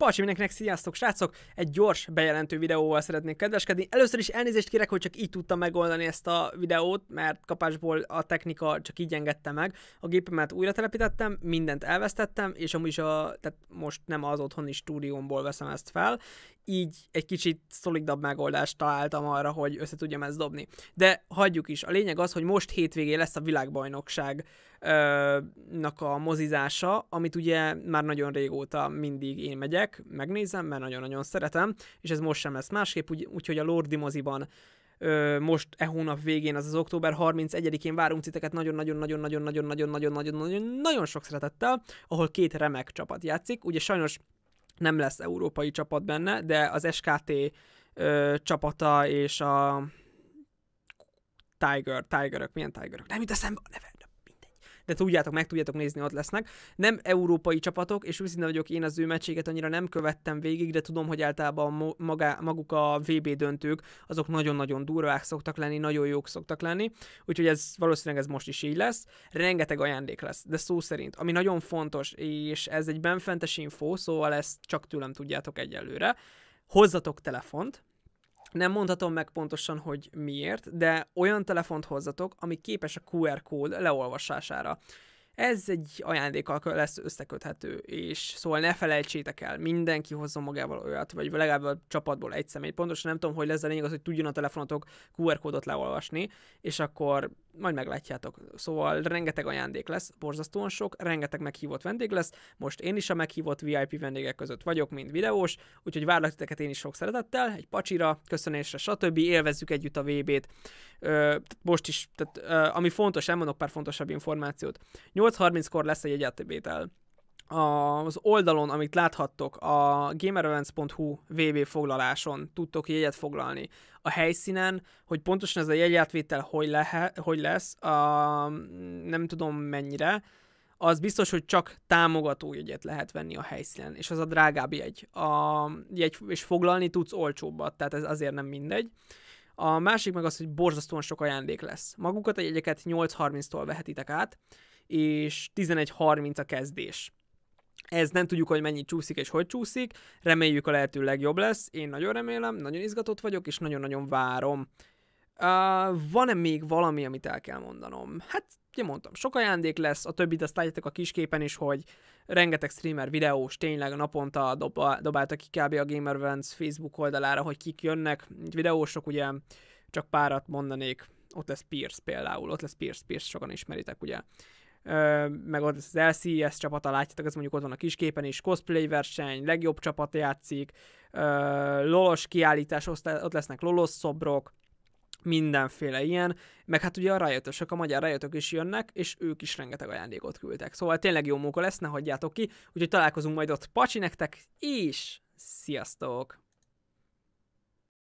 Pacsi mindenkinek, sziasztok srácok! Egy gyors bejelentő videóval szeretnék kedveskedni. Először is elnézést kérek, hogy csak így tudtam megoldani ezt a videót, mert kapásból a technika csak így engedte meg. A gépemet újra telepítettem, mindent elvesztettem, és amúgy is a, tehát most nem az otthoni stúdiómból veszem ezt fel, így egy kicsit szolidabb megoldást találtam arra, hogy össze tudjam ezt dobni. De hagyjuk is. A lényeg az, hogy most hétvégén lesz a világbajnokság nak a mozizása, amit ugye már nagyon régóta mindig én megyek, megnézem, mert nagyon-nagyon szeretem, és ez most sem lesz másképp, úgyhogy úgy, a Lordi moziban ö, most e hónap végén, az az október 31-én várunk titeket nagyon-nagyon-nagyon-nagyon-nagyon-nagyon-nagyon-nagyon-nagyon sok szeretettel, ahol két remek csapat játszik. Ugye sajnos nem lesz európai csapat benne, de az SKT ö, csapata és a Tiger, Tigerök, milyen Tigerök? Nem jut eszembe a neve, de tudjátok, meg tudjátok nézni, ott lesznek. Nem európai csapatok, és őszinte vagyok, én az ő meccséget annyira nem követtem végig, de tudom, hogy általában maga, maguk a VB döntők, azok nagyon-nagyon durvák szoktak lenni, nagyon jók szoktak lenni, úgyhogy ez valószínűleg ez most is így lesz. Rengeteg ajándék lesz, de szó szerint, ami nagyon fontos, és ez egy benfentes info, szóval ezt csak tőlem tudjátok egyelőre, hozzatok telefont, nem mondhatom meg pontosan, hogy miért, de olyan telefont hozzatok, ami képes a QR kód leolvasására. Ez egy ajándékkal lesz összeköthető, és szóval ne felejtsétek el, mindenki hozzon magával olyat, vagy legalább a csapatból egy személy. Pontosan nem tudom, hogy lesz a lényeg az, hogy tudjon a telefonotok QR kódot leolvasni, és akkor majd meglátjátok. Szóval rengeteg ajándék lesz, borzasztóan sok, rengeteg meghívott vendég lesz, most én is a meghívott VIP vendégek között vagyok, mint videós, úgyhogy várlak titeket én is sok szeretettel, egy pacsira, köszönésre, stb. Élvezzük együtt a VB-t, most is, tehát ami fontos, elmondok pár fontosabb információt. 8.30-kor lesz egy egyetbevétel az oldalon, amit láthattok, a gamerevents.hu VB foglaláson tudtok jegyet foglalni. A helyszínen, hogy pontosan ez a jegyátvétel hogy, lehe, hogy lesz, a, nem tudom mennyire, az biztos, hogy csak támogató jegyet lehet venni a helyszínen, és az a drágább jegy. A jegy és foglalni tudsz olcsóbbat, tehát ez azért nem mindegy. A másik meg az, hogy borzasztóan sok ajándék lesz. Magukat a jegyeket 8.30-tól vehetitek át, és 11.30 a kezdés. Ez nem tudjuk, hogy mennyit csúszik és hogy csúszik, reméljük a lehető legjobb lesz, én nagyon remélem, nagyon izgatott vagyok, és nagyon-nagyon várom. Uh, van-e még valami, amit el kell mondanom? Hát ugye mondtam, sok ajándék lesz, a többit azt látjátok a kisképen is, hogy rengeteg streamer videós tényleg naponta dob- dobáltak ki kb. a Gamer Vance Facebook oldalára, hogy kik jönnek. Videósok ugye csak párat mondanék, ott lesz Pierce például, ott lesz Pierce, Pierce sokan ismeritek ugye. Ö, meg ott az LCS csapata, látjátok, ez mondjuk ott van a kisképen is, cosplay verseny, legjobb csapat játszik, ö, lolos kiállítás, ott lesznek lolos szobrok, mindenféle ilyen, meg hát ugye a rajatosok, a magyar rajatok is jönnek, és ők is rengeteg ajándékot küldtek. Szóval tényleg jó munka lesz, ne hagyjátok ki, úgyhogy találkozunk majd ott. Pacsi nektek, és sziasztok!